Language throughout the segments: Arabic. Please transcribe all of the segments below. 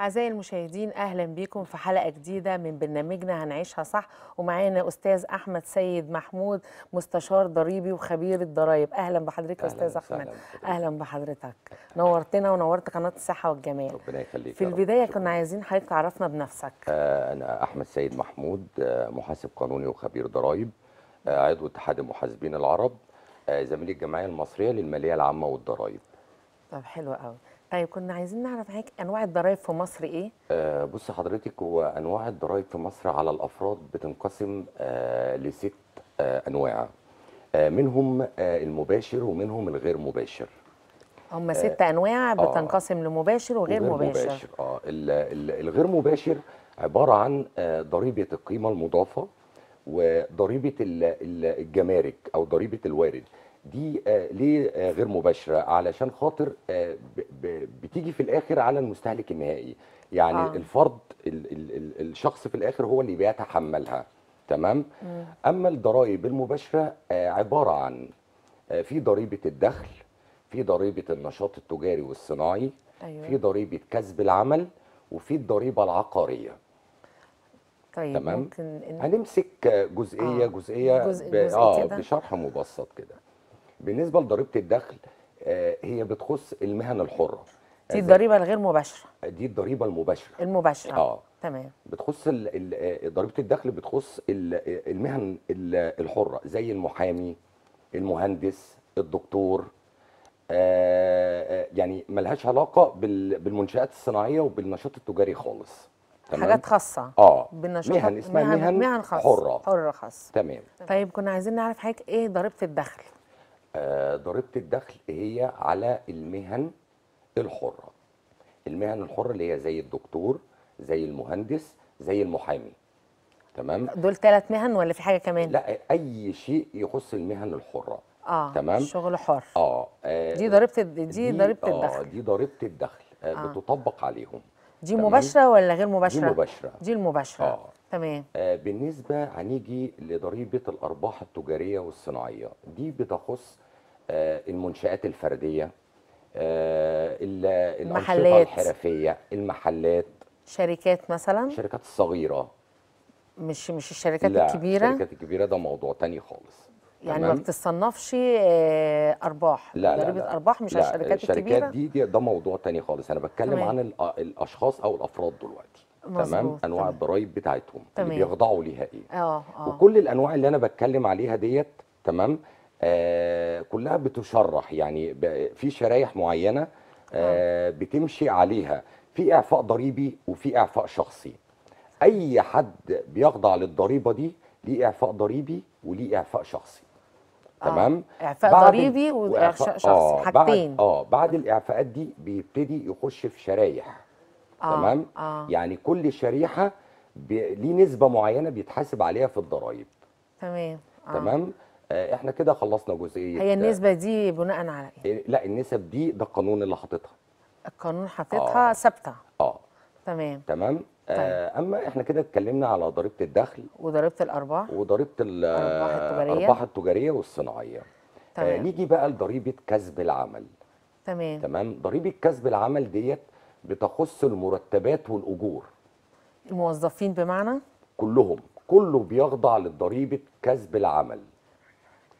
أعزائي المشاهدين أهلا بكم في حلقة جديدة من برنامجنا هنعيشها صح ومعانا أستاذ أحمد سيد محمود مستشار ضريبي وخبير الضرايب أهلا بحضرتك أهلا أستاذ أحمد أهلا بحضرتك نورتنا ونورت قناة الصحة والجمال ربنا يخليك في البداية كنا عايزين حضرتك تعرفنا بنفسك آه، أنا أحمد سيد محمود آه، محاسب قانوني وخبير ضرايب آه، عضو اتحاد المحاسبين العرب زميل الجمعية المصرية للمالية العامة والضرايب طب حلو قوي طيب كنا عايزين نعرف معاك انواع الضرائب في مصر ايه؟ آه بص حضرتك هو انواع الضرائب في مصر على الافراد بتنقسم آه لست آه انواع آه منهم آه المباشر ومنهم الغير مباشر. هم آه، ست انواع آه، بتنقسم آه لمباشر وغير مباشر. مباشر اه الغير مباشر عباره عن آه، ضريبه القيمه المضافه وضريبه الجمارك او ضريبه الوارد. دي آه، ليه آه، غير مباشره علشان خاطر آه، بتيجي في الاخر على المستهلك النهائي يعني آه. الفرد الشخص في الاخر هو اللي بيتحملها تمام اما الضرائب المباشره عباره عن في ضريبه الدخل في ضريبه النشاط التجاري والصناعي أيوة. في ضريبه كسب العمل وفي الضريبه العقاريه طيب تمام ممكن إن... هنمسك جزئيه آه. جزئيه جزء... ب... آه بشرح مبسط كده بالنسبه لضريبه الدخل آه، هي بتخص المهن الحره دي الضريبه الغير مباشره دي الضريبه المباشره المباشره اه تمام بتخص آه، ضريبه الدخل بتخص آه، المهن الحره زي المحامي المهندس الدكتور يعني ملهاش علاقه بالمنشات الصناعيه وبالنشاط التجاري خالص تمام حاجات خاصه اه بالنشاط مهن اسمها مهن, مهن خاص حره حره خاصة تمام طيب كنا عايزين نعرف حضرتك ايه ضريبه الدخل آه، ضريبه الدخل هي على المهن الحره المهن الحره اللي هي زي الدكتور زي المهندس زي المحامي تمام دول ثلاث مهن ولا في حاجه كمان لا اي شيء يخص المهن الحره اه تمام شغل حر اه, آه دي ضريبه دي ضريبه آه الدخل دي ضريبه الدخل آه, آه. بتطبق عليهم دي مباشره ولا غير مباشره؟ دي مباشره دي المباشره اه تمام آه بالنسبه هنيجي لضريبه الارباح التجاريه والصناعيه دي بتخص آه المنشات الفرديه آه الانشطه الحرفيه المحلات شركات مثلا الشركات الصغيره مش مش الشركات لا الكبيره لا الشركات الكبيره ده موضوع تاني خالص يعني ما بتصنفش آه، ارباح لا ضريبه لا ارباح مش على الشركات, الشركات الكبيره الشركات دي, دي ده موضوع تاني خالص انا بتكلم تمام. عن الاشخاص او الافراد دلوقتي مزبوط. تمام انواع الضرايب بتاعتهم تمام. اللي بيخضعوا ليها ايه اه اه وكل الانواع اللي انا بتكلم عليها ديت تمام آه كلها بتشرح يعني في شرايح معينه آه،, آه بتمشي عليها في اعفاء ضريبي وفي اعفاء شخصي اي حد بيخضع للضريبه دي ليه اعفاء ضريبي وليه اعفاء شخصي آه، تمام اعفاء ضريبي واعفاء شخصي آه، حاجتين اه بعد الاعفاءات دي بيبتدي يخش في شرايح آه تمام آه. يعني كل شريحه ليه نسبه معينه بيتحاسب عليها في الضرايب تمام آه. تمام آه احنا كده خلصنا جزئيه هي النسبه دي بناء على ايه آه، لا النسب دي ده القانون اللي حاططها القانون حاططها ثابته آه. ثابته اه تمام تمام طيب. آه، اما احنا كده اتكلمنا على ضريبه الدخل وضريبه الارباح وضريبه الارباح التجاريه والصناعيه آه، تمام. نيجي بقى لضريبه كسب العمل تمام تمام ضريبه كسب العمل ديت بتخص المرتبات والاجور الموظفين بمعنى كلهم كله بيخضع لضريبه كسب العمل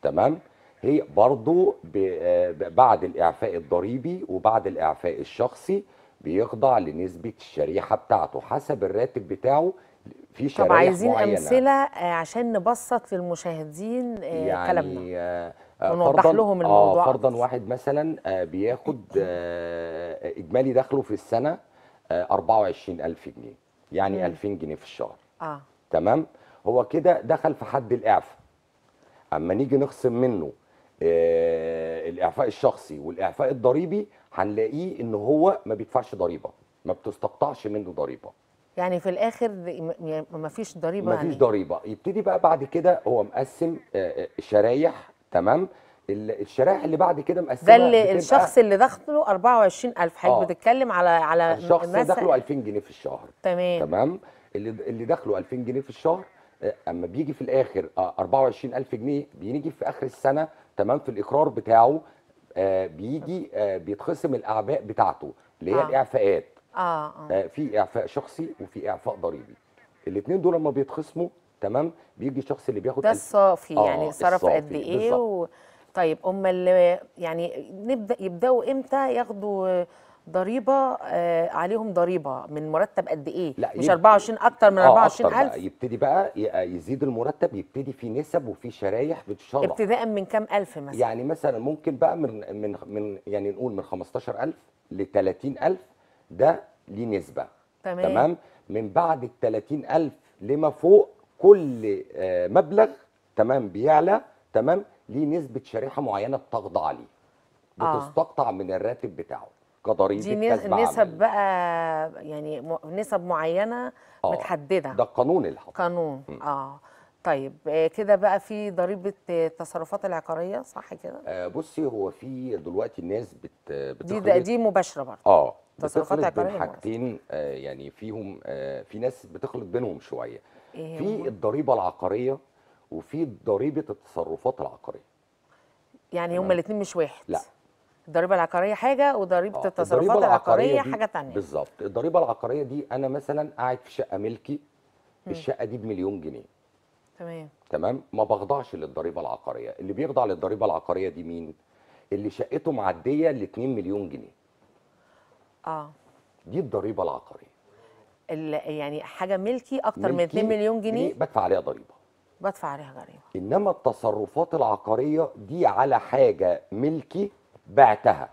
تمام هي برضو آه، بعد الاعفاء الضريبي وبعد الاعفاء الشخصي بيخضع لنسبه الشريحه بتاعته حسب الراتب بتاعه في شرائح طب عايزين معينة. امثله آه، عشان نبسط للمشاهدين آه، يعني كلامنا آه، ونوضح لهم الموضوع آه فرضا واحد مثلا بياخد اجمالي دخله في السنه 24000 جنيه يعني مم. 2000 جنيه في الشهر اه تمام هو كده دخل في حد الاعفاء اما نيجي نخصم منه الاعفاء الشخصي والاعفاء الضريبي هنلاقيه ان هو ما بيدفعش ضريبه ما بتستقطعش منه ضريبه يعني في الاخر يعني ما فيش ضريبه ما يعني. فيش ضريبه يبتدي بقى بعد كده هو مقسم آه، آه، شرايح تمام الشرائح اللي بعد كده مقسمه ده اللي الشخص اللي دخله 24000 حضرتك آه. بتتكلم على على الشخص اللي دخله 2000 جنيه في الشهر تمام تمام اللي اللي دخله 2000 جنيه في الشهر آه، اما بيجي في الاخر 24000 جنيه بيجي في اخر السنه تمام في الاقرار بتاعه آه، بيجي آه، بيتخصم الاعباء بتاعته اللي هي آه. الاعفاءات آه. آه. آه، في اعفاء شخصي وفي اعفاء ضريبي الاثنين دول لما بيتخصموا تمام بيجي الشخص اللي بياخد ده الصافي يعني آه يعني صرف قد ايه و... طيب هم اللي يعني نبدا يبداوا امتى ياخدوا ضريبه آه عليهم ضريبه من مرتب قد ايه لا مش 24 اكتر من 24000 آه أكتر يبتدي بقى آه، يزيد المرتب يبتدي في نسب وفي شرايح بتشرح ابتداء من كام الف مثلا يعني مثلا ممكن بقى من من من يعني نقول من 15000 ل 30000 ده ليه نسبه تمام تمام من بعد ال 30000 لما فوق كل آه، مبلغ تمام بيعلى تمام ليه نسبه شريحه معينه بتخضع عليه آه. بتستقطع آه. من الراتب بتاعه كضريبه دي نسب عمل. بقى يعني نسب معينه آه متحدده ده القانون اللي قانون م. اه طيب آه، كده بقى في ضريبه التصرفات آه، العقاريه صح كده آه بصي هو في دلوقتي الناس بت دي دي مباشره برضه اه تصرفات عقاريه حاجتين آه يعني فيهم آه في ناس بتخلط بينهم شويه إيه في الضريبه العقاريه وفي ضريبه التصرفات العقاريه يعني هما الاثنين مش واحد لا الضريبه العقاريه حاجه وضريبه آه، التصرفات العقاريه, العقارية حاجه ثانيه بالظبط الضريبه العقاريه دي انا مثلا قاعد في شقه ملكي الشقه دي بمليون جنيه تمام تمام ما بخضعش للضريبه العقاريه اللي بيخضع للضريبه العقاريه دي مين اللي شقته معديه ل 2 مليون جنيه اه دي الضريبه العقاريه يعني حاجه ملكي اكتر من 2 مليون جنيه بدفع عليها ضريبه بدفع عليها ضريبه انما التصرفات العقاريه دي على حاجه ملكي بعتها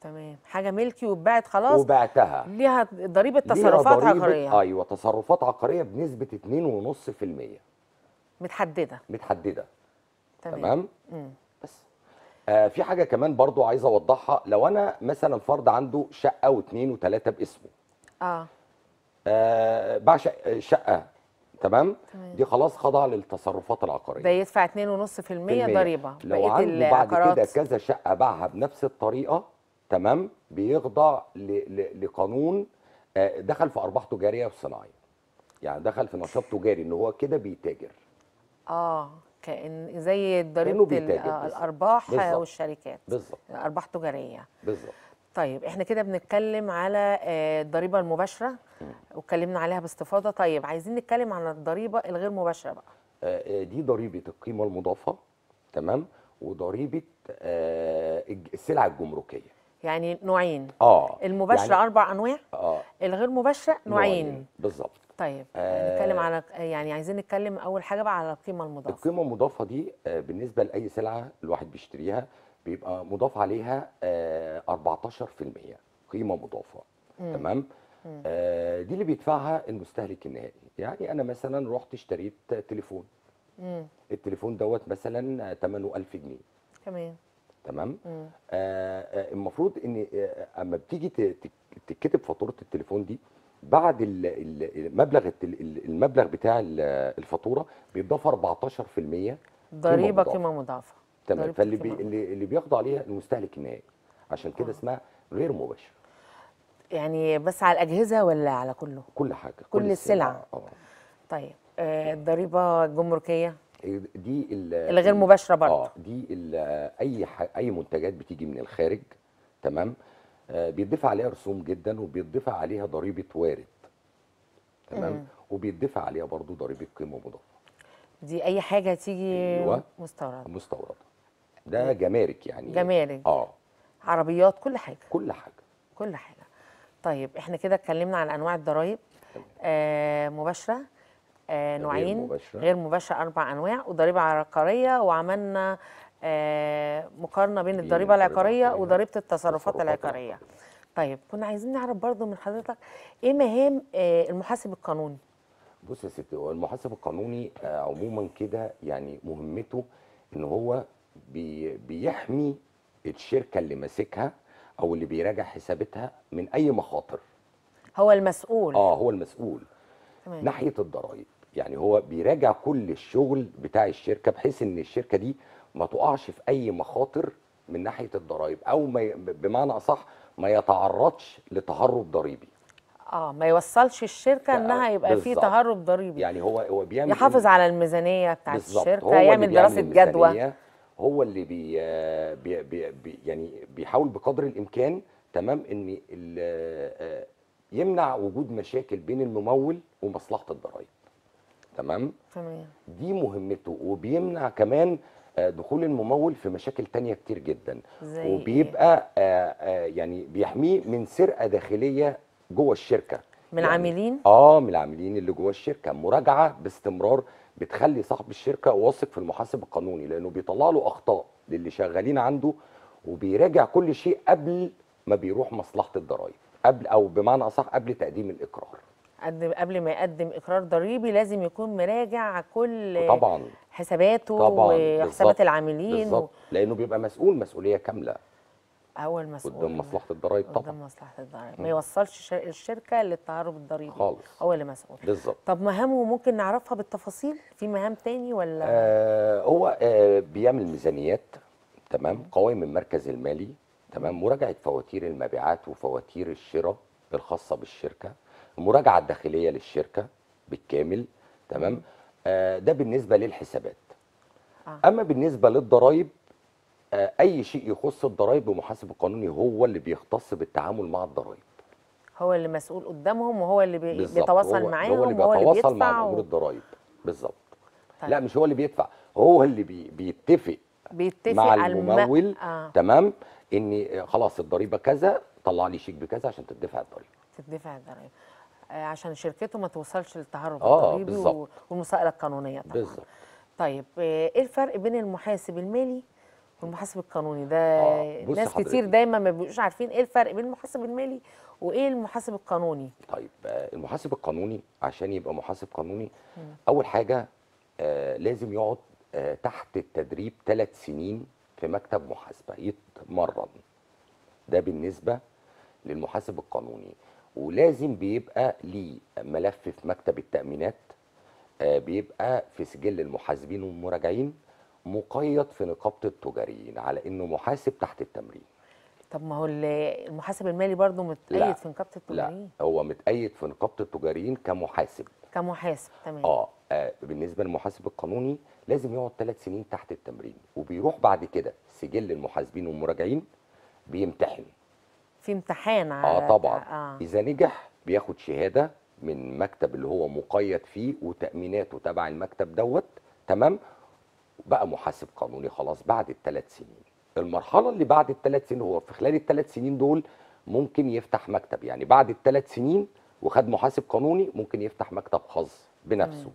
تمام حاجه ملكي وبعت خلاص وبعتها ليها ضريبه تصرفات ليها ضريبة عقاريه ايوه تصرفات عقاريه بنسبه 2.5% متحدده متحدده تمام, تمام؟ بس آه في حاجه كمان برضو عايز اوضحها لو انا مثلا فرد عنده شقه واثنين وثلاثه باسمه اه, آه باع شقه تمام؟, دي خلاص خضع للتصرفات العقاريه بيدفع 2.5% ضريبه لو عنده بعد كده كذا شقه باعها بنفس الطريقه تمام بيخضع لقانون آه، دخل في ارباح تجاريه وصناعيه يعني دخل في نشاط تجاري ان هو كده بيتاجر اه كان زي ضريبه آه، الارباح بالزبط. والشركات بالظبط ارباح تجاريه بالظبط طيب احنا كده بنتكلم على آه، الضريبه المباشره واتكلمنا عليها باستفاضه طيب عايزين نتكلم عن الضريبه الغير مباشره بقى آه، آه، دي ضريبه القيمه المضافه تمام وضريبه آه، السلع الجمركيه يعني نوعين اه المباشره يعني اربع انواع اه الغير مباشره نوعين, نوعين. بالظبط طيب آه نتكلم على يعني عايزين نتكلم اول حاجه بقى على القيمه المضافه القيمه المضافه دي بالنسبه لاي سلعه الواحد بيشتريها بيبقى مضاف عليها 14% قيمه مضافه مم. تمام آه، دي اللي بيدفعها المستهلك النهائي يعني انا مثلا رحت اشتريت تليفون مم. التليفون دوت مثلا ثمنه 1000 جنيه تمام تمام آه،, آه المفروض ان آه، اما بتيجي تتكتب فاتوره التليفون دي بعد المبلغ المبلغ بتاع الفاتوره بيضاف 14% ضريبه قيمه مضاعفه تمام فاللي بي اللي بياخدوا عليها المستهلك النهائي عشان كده اسمها غير مباشر يعني بس على الاجهزه ولا على كله كل حاجه كل, كل السلع اه طيب آه الضريبه الجمركيه إيه، دي الغير مباشره برضه اه دي اي اي منتجات بتيجي من الخارج تمام آه بيدفع عليها رسوم جدا وبيدفع عليها ضريبه وارد تمام وبيدفع عليها برضه ضريبه قيمه مضافه دي اي حاجه تيجي أيوة مستورده مستورده ده إيه؟ جمارك يعني جمارك اه عربيات كل حاجه كل حاجه كل حاجه طيب احنا كده اتكلمنا عن انواع الضرائب آه مباشره آه نوعين غير مباشره, غير مباشرة اربع انواع وضريبه عقاريه وعملنا آه مقارنه بين الضريبه العقاريه وضريبه التصرفات العقاريه طيب كنا عايزين نعرف برضو من حضرتك ايه مهام آه المحاسب القانوني بص يا ستي هو المحاسب القانوني آه عموما كده يعني مهمته ان هو بي بيحمي الشركه اللي ماسكها او اللي بيراجع حسابتها من اي مخاطر هو المسؤول اه هو المسؤول تمام. ناحيه الضرائب يعني هو بيراجع كل الشغل بتاع الشركه بحيث ان الشركه دي ما تقعش في اي مخاطر من ناحيه الضرائب او ما ي... بمعنى اصح ما يتعرضش لتهرب ضريبي اه ما يوصلش الشركه انها يبقى فيه تهرب ضريبي يعني هو هو بيعمل يحافظ على الميزانيه بتاعت الشركه يعمل دراسه جدوى هو اللي بي بي بي يعني بيحاول بقدر الامكان تمام ان آه، يمنع وجود مشاكل بين الممول ومصلحه الضرائب تمام تمام دي مهمته وبيمنع كمان آه، دخول الممول في مشاكل تانية كتير جدا زي وبيبقى إيه؟ يعني بيحميه من سرقه داخليه جوه الشركه من يعني العاملين اه من العاملين اللي جوه الشركه مراجعه باستمرار بتخلي صاحب الشركه واثق في المحاسب القانوني لانه بيطلع له اخطاء للي شغالين عنده وبيراجع كل شيء قبل ما بيروح مصلحه الضرائب قبل او بمعنى اصح قبل تقديم الاقرار قبل ما يقدم اقرار ضريبي لازم يكون مراجع كل طبعا حساباته طبعا وحسابات العاملين بالظبط و... لانه بيبقى مسؤول مسؤوليه كامله هو المسؤول قدام مصلحه الضرايب طبعا قدام مصلحه الضرايب ما يوصلش الشركه للتعرض الضريبي خالص هو اللي مسؤول بالظبط طب مهامه ممكن نعرفها بالتفاصيل في مهام تاني ولا آه هو آه بيعمل ميزانيات تمام قوائم المركز المالي تمام مراجعه فواتير المبيعات وفواتير الشراء الخاصه بالشركه المراجعه الداخليه للشركه بالكامل تمام آه ده بالنسبه للحسابات آه. اما بالنسبه للضرايب آه، اي شيء يخص الضرائب المحاسب القانوني هو اللي بيختص بالتعامل مع الضرائب هو اللي مسؤول قدامهم وهو اللي بي... بيتواصل معاهم هو اللي بيتواصل مع مأمور و... الضرايب بالظبط طيب. لا مش هو اللي بيدفع هو اللي بي... بيتفق بيتفق مع الممول الم... آه. تمام ان خلاص الضريبه كذا طلع لي شيك بكذا عشان تدفع الضريبه تدفع الضريبه آه، عشان شركته ما توصلش للتهرب آه الضريبي والمسائله القانونيه طبعا بالظبط طيب آه، ايه الفرق بين المحاسب المالي والمحاسب القانوني ده آه ناس كتير دايما ما بيبقوش عارفين ايه الفرق بين المحاسب المالي وايه المحاسب القانوني طيب آه، المحاسب القانوني عشان يبقى محاسب قانوني م. اول حاجه آه لازم يقعد آه تحت التدريب ثلاث سنين في مكتب محاسبه يتمرن ده بالنسبه للمحاسب القانوني ولازم بيبقى ليه ملف في مكتب التامينات آه بيبقى في سجل المحاسبين والمراجعين مقيد في نقابه التجاريين على انه محاسب تحت التمرين طب ما هو المحاسب المالي برضه متقيد في نقابه التجاريين لا هو متقيد في نقابه التجاريين كمحاسب كمحاسب تمام اه, آه، بالنسبه للمحاسب القانوني لازم يقعد ثلاث سنين تحت التمرين وبيروح بعد كده سجل المحاسبين والمراجعين بيمتحن في امتحان على اه طبعا آه. اذا نجح بياخد شهاده من مكتب اللي هو مقيد فيه وتاميناته تبع المكتب دوت تمام بقى محاسب قانوني خلاص بعد الثلاث سنين المرحله اللي بعد الثلاث سنين هو في خلال الثلاث سنين دول ممكن يفتح مكتب يعني بعد الثلاث سنين وخد محاسب قانوني ممكن يفتح مكتب خاص بنفسه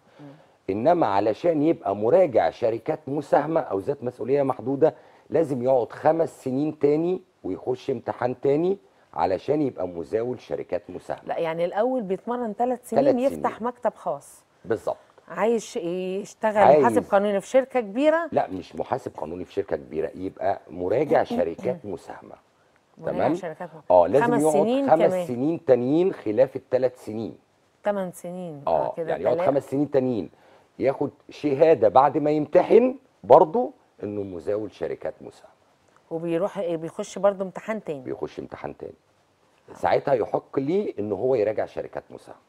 انما علشان يبقى مراجع شركات مساهمه او ذات مسؤوليه محدوده لازم يقعد خمس سنين تاني ويخش امتحان تاني علشان يبقى مزاول شركات مساهمه لا يعني الاول بيتمرن ثلاث سنين, سنين يفتح مكتب خاص بالظبط عايش إيه، يشتغل عايز. محاسب قانوني في شركه كبيره لا مش محاسب قانوني في شركه كبيره يبقى مراجع شركات مساهمه تمام شركات اه لازم خمس يقعد سنين خمس كمان. سنين تانيين خلاف الثلاث سنين ثمان سنين آه،, اه كده يعني يقعد خمس سنين تانيين ياخد شهاده بعد ما يمتحن برضه انه مزاول شركات مساهمه وبيروح إيه، بيخش برضه امتحان تاني بيخش امتحان تاني ساعتها يحق ليه ان هو يراجع شركات مساهمه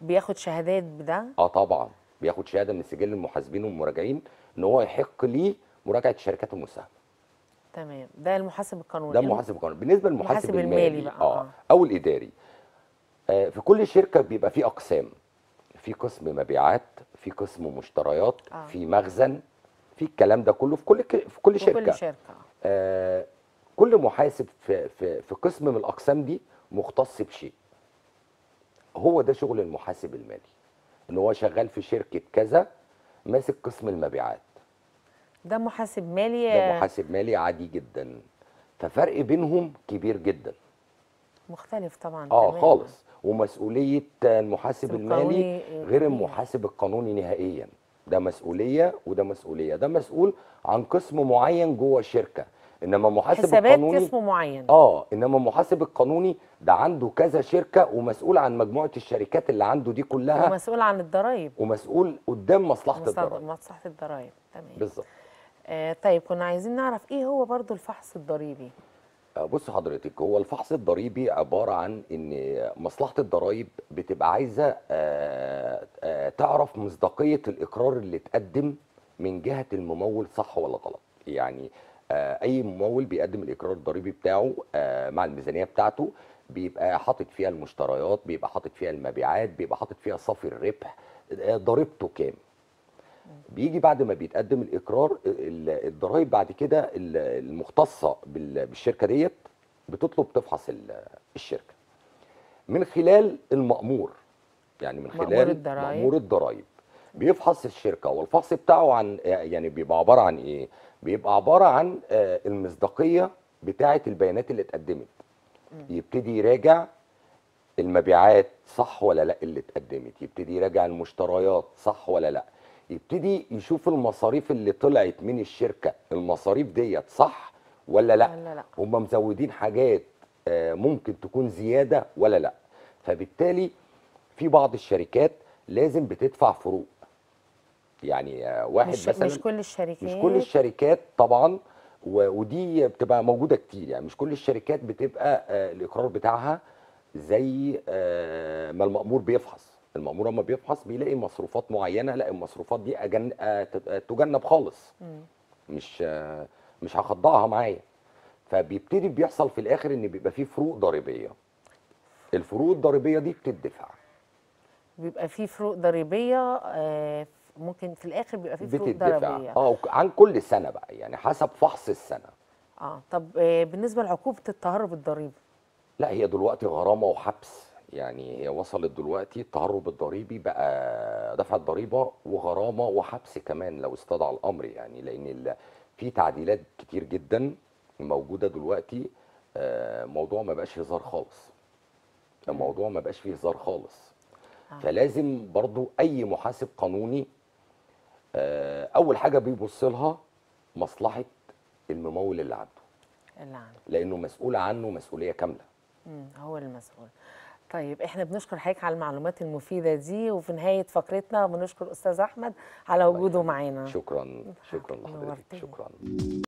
بياخد شهادات بده اه طبعا بياخد شهاده من سجل المحاسبين والمراجعين ان هو يحق ليه مراجعه الشركات المساهمه تمام ده المحاسب القانوني ده المحاسب القانوني بالنسبه للمحاسب المالي, المالي بقى. آه. آه. او الاداري آه في كل شركه بيبقى في اقسام في قسم مبيعات في قسم مشتريات آه. في مخزن في الكلام ده كله في كل ك... في كل شركه كل شركه آه كل محاسب في في في قسم من الاقسام دي مختص بشيء هو ده شغل المحاسب المالي اللي هو شغال في شركه كذا ماسك قسم المبيعات ده محاسب مالي ده محاسب مالي عادي جدا ففرق بينهم كبير جدا مختلف طبعا اه تمام. خالص ومسؤوليه المحاسب المالي غير المحاسب القانوني نهائيا ده مسؤوليه وده مسؤوليه ده مسؤول عن قسم معين جوه الشركه انما محاسب حسابات القانوني قسم معين اه انما محاسب القانوني ده عنده كذا شركه ومسؤول عن مجموعه الشركات اللي عنده دي كلها ومسؤول عن الضرايب ومسؤول قدام مصلحه الضرايب مصلحه الضرايب تمام بالظبط آه طيب كنا عايزين نعرف ايه هو برضو الفحص الضريبي آه، بص حضرتك هو الفحص الضريبي عبارة عن ان مصلحة الضرائب بتبقى عايزة آه، آه، تعرف مصداقية الاقرار اللي اتقدم من جهة الممول صح ولا غلط يعني آه، اي ممول بيقدم الاقرار الضريبي بتاعه آه، مع الميزانيه بتاعته بيبقى حاطط فيها المشتريات بيبقى حاطط فيها المبيعات بيبقى حاطط فيها صافي الربح آه، ضريبته كام بيجي بعد ما بيتقدم الاقرار الضرايب بعد كده المختصه بالشركه ديت بتطلب تفحص الشركه من خلال المامور يعني من خلال مأمور الضرايب بيفحص الشركه والفحص بتاعه عن يعني بيبقى عباره عن ايه؟ بيبقى عباره عن آه، المصداقيه بتاعه البيانات اللي اتقدمت. يبتدي يراجع المبيعات صح ولا لا اللي اتقدمت، يبتدي يراجع المشتريات صح ولا لا، يبتدي يشوف المصاريف اللي طلعت من الشركه، المصاريف ديت صح ولا لا؟ ولا لا. هم مزودين حاجات آه، ممكن تكون زياده ولا لا؟ فبالتالي في بعض الشركات لازم بتدفع فروق يعني واحد مش مثلا مش كل الشركات مش كل الشركات طبعا ودي بتبقى موجوده كتير يعني مش كل الشركات بتبقى آه، الاقرار بتاعها زي آه، ما المامور بيفحص المامور اما بيفحص بيلاقي مصروفات معينه لا المصروفات دي أجن... آه، تجنب خالص مش مش هخضعها معايا فبيبتدي بيحصل في الاخر ان بيبقى فيه فروق ضريبيه الفروق الضريبيه دي بتدفع بيبقى فيه فروق ضريبيه ممكن في الاخر بيبقى في فروق ضربيه يعني. اه عن كل سنه بقى يعني حسب فحص السنه اه طب آه، بالنسبه لعقوبه التهرب الضريبي لا هي دلوقتي غرامه وحبس يعني هي وصلت دلوقتي التهرب الضريبي بقى دفع الضريبه وغرامه وحبس كمان لو استدعى الامر يعني لان في تعديلات كتير جدا موجوده دلوقتي آه، موضوع ما بقاش هزار خالص الموضوع ما بقاش فيه هزار خالص آه. فلازم برضو اي محاسب قانوني آه، اول حاجه بيبص لها مصلحه الممول اللي عنده اللي نعم. عنده لانه مسؤول عنه مسؤوليه كامله امم هو المسؤول طيب احنا بنشكر حضرتك على المعلومات المفيده دي وفي نهايه فقرتنا بنشكر استاذ احمد على وجوده معانا شكرا شكرا لحضرتك شكرا